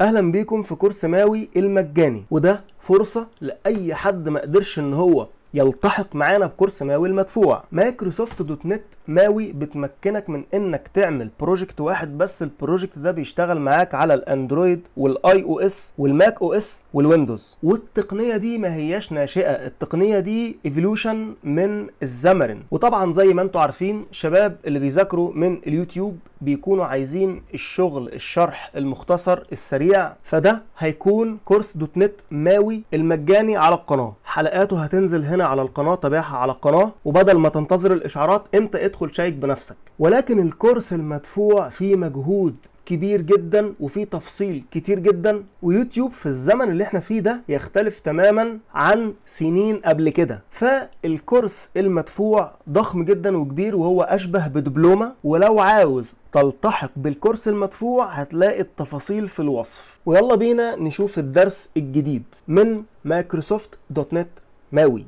اهلا بيكم في كورس ماوي المجاني وده فرصه لاي حد مقدرش ان هو يلتحق معانا بكورس ماوي المدفوع مايكروسوفت دوت نت ماوي بتمكنك من انك تعمل بروجكت واحد بس البروجكت ده بيشتغل معاك على الاندرويد والاي او اس والماك او اس والويندوز والتقنيه دي ما هياش ناشئه التقنيه دي ايفولوشن من الزمرن وطبعا زي ما انتم عارفين شباب اللي بيذاكروا من اليوتيوب بيكونوا عايزين الشغل الشرح المختصر السريع فده هيكون كورس دوت نت ماوي المجاني على القناه حلقاته هتنزل هنا على القناه تابعها على القناه وبدل ما تنتظر الاشعارات انت ادخل تدخل شيك بنفسك ولكن الكورس المدفوع فيه مجهود كبير جدا وفيه تفصيل كتير جدا ويوتيوب في الزمن اللي احنا فيه ده يختلف تماما عن سنين قبل كده فالكورس المدفوع ضخم جدا وكبير وهو اشبه بدبلومه ولو عاوز تلتحق بالكورس المدفوع هتلاقي التفاصيل في الوصف ويلا بينا نشوف الدرس الجديد من مايكروسوفت دوت نت ماوي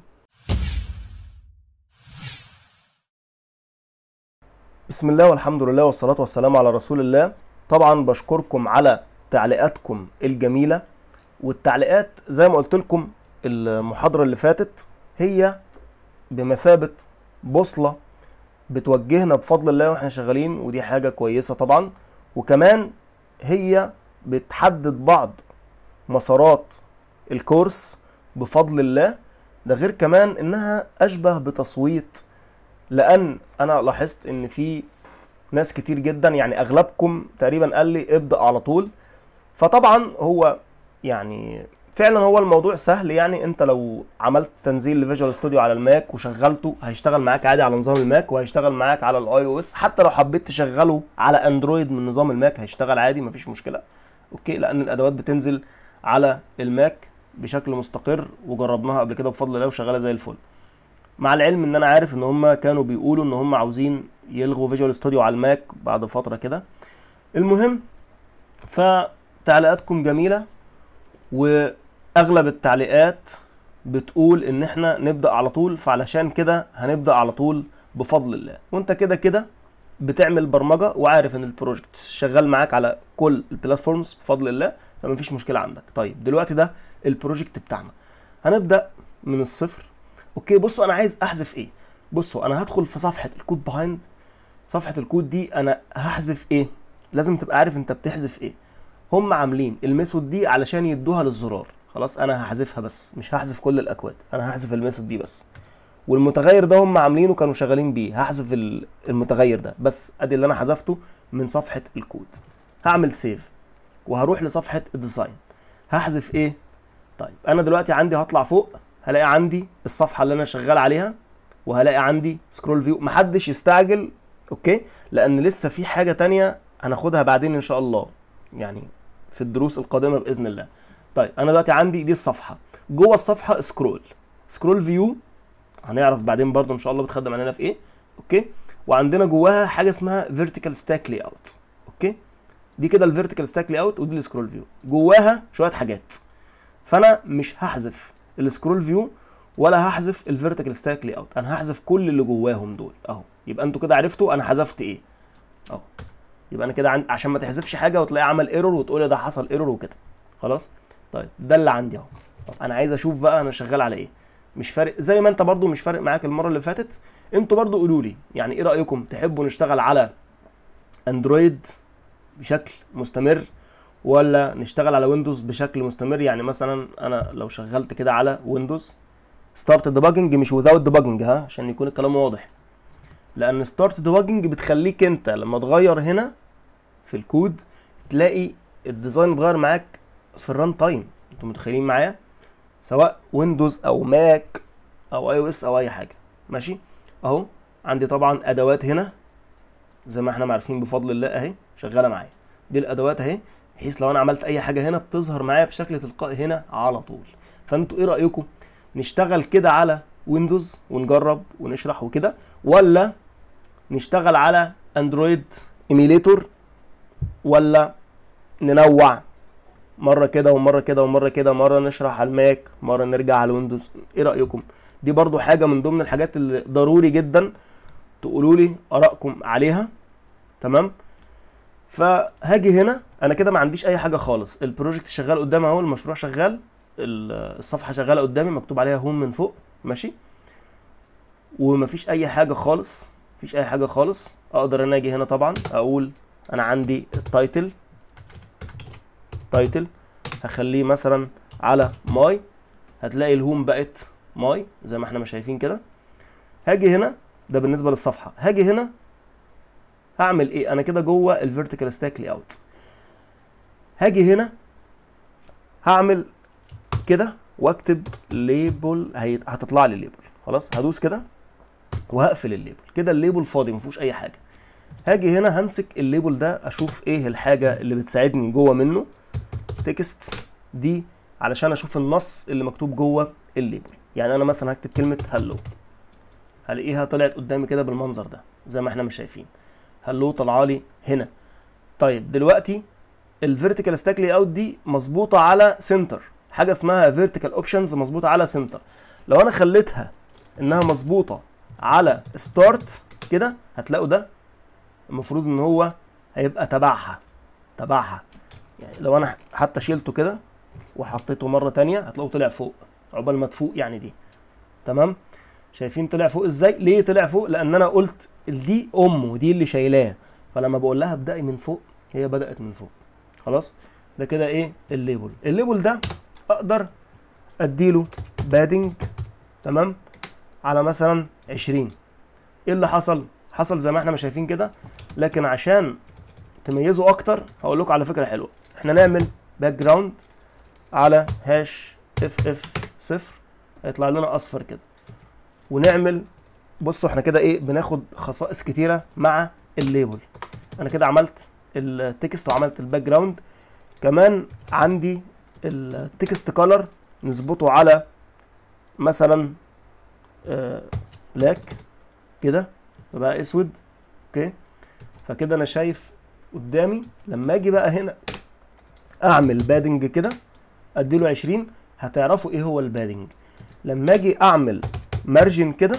بسم الله والحمد لله والصلاة والسلام على رسول الله طبعا بشكركم على تعليقاتكم الجميلة والتعليقات زي ما قلت لكم المحاضرة اللي فاتت هي بمثابة بوصلة بتوجهنا بفضل الله واحنا شغالين ودي حاجة كويسة طبعا وكمان هي بتحدد بعض مسارات الكورس بفضل الله ده غير كمان انها اشبه بتصويت لان انا لاحظت ان في ناس كتير جدا يعني اغلبكم تقريبا قال لي ابدا على طول فطبعا هو يعني فعلا هو الموضوع سهل يعني انت لو عملت تنزيل لفيجوال ستوديو على الماك وشغلته هيشتغل معاك عادي على نظام الماك وهيشتغل معاك على الاي او اس حتى لو حبيت تشغله على اندرويد من نظام الماك هيشتغل عادي مفيش مشكله اوكي لان الادوات بتنزل على الماك بشكل مستقر وجربناها قبل كده بفضل الله وشغاله زي الفل مع العلم ان انا عارف ان هم كانوا بيقولوا ان هم عاوزين يلغوا فيجوال ستوديو على الماك بعد فتره كده المهم فتعليقاتكم جميله واغلب التعليقات بتقول ان احنا نبدا على طول فعلشان كده هنبدا على طول بفضل الله وانت كده كده بتعمل برمجه وعارف ان البروجكت شغال معاك على كل البلاتفورمز بفضل الله فمفيش مشكله عندك طيب دلوقتي ده البروجكت بتاعنا هنبدا من الصفر اوكي بصوا انا عايز احذف ايه بصوا انا هدخل في صفحه الكود بهايند صفحه الكود دي انا هحذف ايه لازم تبقى عارف انت بتحذف ايه هم عاملين الميثود دي علشان يدوها للزرار خلاص انا هحذفها بس مش هحذف كل الاكواد انا هحذف الميثود دي بس والمتغير ده هم عاملينه كانوا شغالين بيه هحذف المتغير ده بس ادي اللي انا حذفته من صفحه الكود هعمل سيف وهروح لصفحه الديزاين هحذف ايه طيب انا دلوقتي عندي هطلع فوق هلاقي عندي الصفحه اللي انا شغال عليها وهلاقي عندي سكرول فيو محدش يستعجل اوكي لان لسه في حاجه تانية هناخدها بعدين ان شاء الله يعني في الدروس القادمه باذن الله طيب انا دلوقتي عندي دي الصفحه جوه الصفحه سكرول سكرول فيو هنعرف بعدين برضو ان شاء الله بتخدم علينا في ايه اوكي وعندنا جواها حاجه اسمها فيرتيكال ستاك لي اوت اوكي دي كده الفيرتيكال ستاك لي اوت ودي السكرول فيو جواها شويه حاجات فانا مش هحذف السكرول فيو ولا هحذف الفيرتيكال ستاك لي اوت انا هحذف كل اللي جواهم دول اهو يبقى انتوا كده عرفتوا انا حذفت ايه اهو يبقى انا كده عن... عشان ما تحذفش حاجه وتلاقي عمل ايرور وتقول ده حصل ايرور وكده خلاص طيب ده اللي عندي اهو طب انا عايز اشوف بقى انا شغال على ايه مش فارق زي ما انت برضو مش فارق معاك المره اللي فاتت انتوا برضو قولوا لي يعني ايه رايكم تحبوا نشتغل على اندرويد بشكل مستمر ولا نشتغل على ويندوز بشكل مستمر يعني مثلا انا لو شغلت كده على ويندوز ستارت ديباجنج مش وذاوت ديباجنج ها عشان يكون الكلام واضح لان ستارت ديباجنج بتخليك انت لما تغير هنا في الكود تلاقي الديزاين اتغير معاك في الران تايم انتوا متخيلين معايا سواء ويندوز او ماك او اي او اس او اي حاجه ماشي اهو عندي طبعا ادوات هنا زي ما احنا عارفين بفضل الله اهي شغاله معايا دي الادوات اهي بحيث لو انا عملت اي حاجه هنا بتظهر معايا بشكل تلقائي هنا على طول فانتوا ايه رايكم نشتغل كده على ويندوز ونجرب ونشرح وكده ولا نشتغل على اندرويد ايميليتور ولا ننوع مره كده ومره كده ومره كده مره نشرح على الماك مره نرجع على الويندوز ايه رايكم دي برضو حاجه من ضمن الحاجات اللي ضروري جدا تقولوا لي ارائكم عليها تمام فهاجي هنا انا كده ما عنديش اي حاجه خالص البروجكت شغال قدامي اهو المشروع شغال الصفحه شغاله قدامي مكتوب عليها هوم من فوق ماشي ومفيش اي حاجه خالص مفيش اي حاجه خالص اقدر انا اجي هنا طبعا اقول انا عندي التايتل تايتل هخليه مثلا على ماي هتلاقي الهوم بقت ماي زي ما احنا ما شايفين كده هاجي هنا ده بالنسبه للصفحه هاجي هنا هعمل ايه انا كده جوه الفيرتيكال ستاك لي اوت هاجي هنا هعمل كده واكتب ليبل هتطلع لي ليبل خلاص هدوس كده وهقفل الليبل كده الليبل فاضي ما فيهوش اي حاجه هاجي هنا همسك الليبل ده اشوف ايه الحاجه اللي بتساعدني جوه منه تكست دي علشان اشوف النص اللي مكتوب جوه الليبل يعني انا مثلا هكتب كلمه هلو هلاقيها طلعت قدامي كده بالمنظر ده زي ما احنا مش شايفين هلو طالعه لي هنا طيب دلوقتي الفيرتيكال ستاك لي اوت دي مظبوطه على سنتر حاجه اسمها فيرتيكال اوبشنز مظبوطه على سنتر لو انا خليتها انها مظبوطه على ستارت كده هتلاقوا ده المفروض ان هو هيبقى تبعها تبعها يعني لو انا حتى شيلته كده وحطيته مره تانية هتلاقوه طلع فوق عقبال ما تفوق يعني دي تمام شايفين طلع فوق ازاي ليه طلع فوق لان انا قلت دي ام ودي اللي شايلاه فلما بقول لها ابدأي من فوق هي بدأت من فوق خلاص ده كده ايه الليبل الليبل ده اقدر اديله بادنج تمام على مثلا 20 ايه اللي حصل حصل زي ما احنا ما شايفين كده لكن عشان تميزوا اكتر هقول لكم على فكره حلوه احنا نعمل باك جراوند على هاش اف اف صفر هيطلع لنا اصفر كده ونعمل بصوا احنا كده ايه بناخد خصائص كتيره مع الليبل انا كده عملت التكست وعملت الباك جراوند كمان عندي التكست كولر نظبطه على مثلا بلاك آه، كده فبقى اسود اوكي فكده انا شايف قدامي لما اجي بقى هنا اعمل بادنج كده اديله 20 هتعرفوا ايه هو البادنج لما اجي اعمل مارجن كده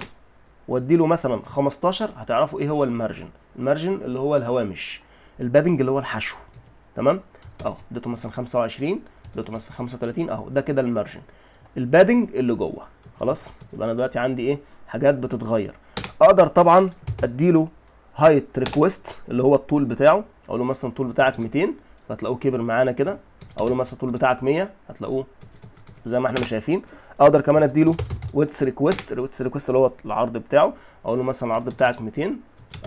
وادي له مثلا 15 هتعرفوا ايه هو المارجن المارجن اللي هو الهوامش البادنج اللي هو الحشو تمام اهو اديته مثلا 25 اديته مثلا 35 اهو ده كده المارجن البادنج اللي جوه خلاص يبقى انا دلوقتي عندي ايه حاجات بتتغير اقدر طبعا اديله هايت ريكويست اللي هو الطول بتاعه اقول له مثلا الطول بتاعك 200 هتلاقوه كبر معانا كده اقول له مثلا الطول بتاعك 100 هتلاقوه زي ما احنا شايفين اقدر كمان اديله ويتس ريكويست الويتس ريكويست اللي هو العرض بتاعه اقول له مثلا العرض بتاعك 200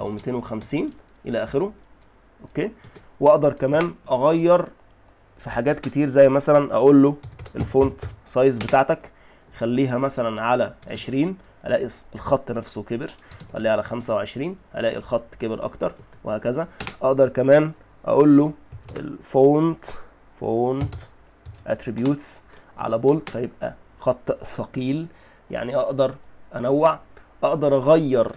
او 250 الى اخره اوكي واقدر كمان اغير في حاجات كتير زي مثلا اقول له الفونت سايز بتاعتك خليها مثلا على 20 الاقي الخط نفسه كبر خليها على 25 الاقي الخط كبر اكتر وهكذا اقدر كمان اقول له الفونت فونت اتريبيوتس على بولد فيبقى آه، خط ثقيل يعني اقدر انوع اقدر اغير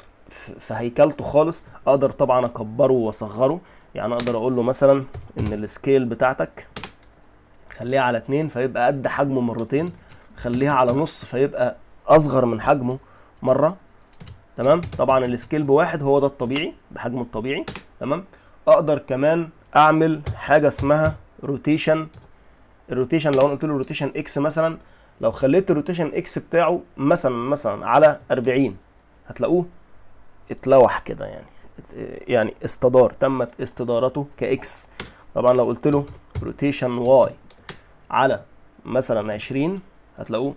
في هيكلته خالص اقدر طبعا اكبره واصغره يعني اقدر اقول له مثلا ان السكيل بتاعتك خليها على اتنين فيبقى قد حجمه مرتين خليها على نص فيبقى اصغر من حجمه مره تمام طبعا السكيل بواحد هو ده الطبيعي بحجمه الطبيعي تمام اقدر كمان اعمل حاجه اسمها روتيشن الروتيشن لو انا قلت له روتيشن اكس مثلا لو خليت الروتيشن اكس بتاعه مثلا مثلا على 40 هتلاقوه اتلوح كده يعني يعني استدار تمت استدارته كاكس طبعا لو قلت له روتيشن واي على مثلا 20 هتلاقوه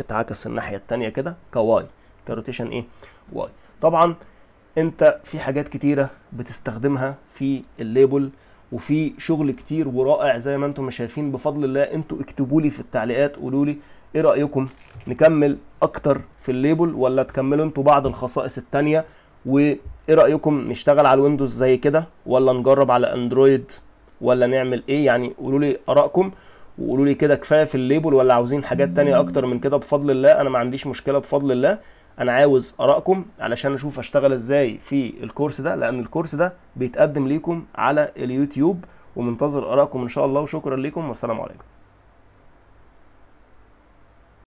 اتعكس الناحيه الثانيه كده كواي كروتيشن ايه واي طبعا انت في حاجات كتيره بتستخدمها في الليبل وفي شغل كتير ورائع زي ما انتم شايفين بفضل الله انتوا اكتبوا لي في التعليقات قولوا لي ايه رايكم نكمل اكتر في الليبل ولا تكملوا انتوا بعض الخصائص التانية وايه رايكم نشتغل على الويندوز زي كده ولا نجرب على اندرويد ولا نعمل ايه يعني قولوا لي ارائكم وقولوا لي كده كفايه في الليبل ولا عاوزين حاجات تانية اكتر من كده بفضل الله انا ما عنديش مشكله بفضل الله انا عاوز ارائكم علشان اشوف اشتغل ازاي في الكورس ده لان الكورس ده بيتقدم ليكم على اليوتيوب ومنتظر ارائكم ان شاء الله وشكرا ليكم والسلام عليكم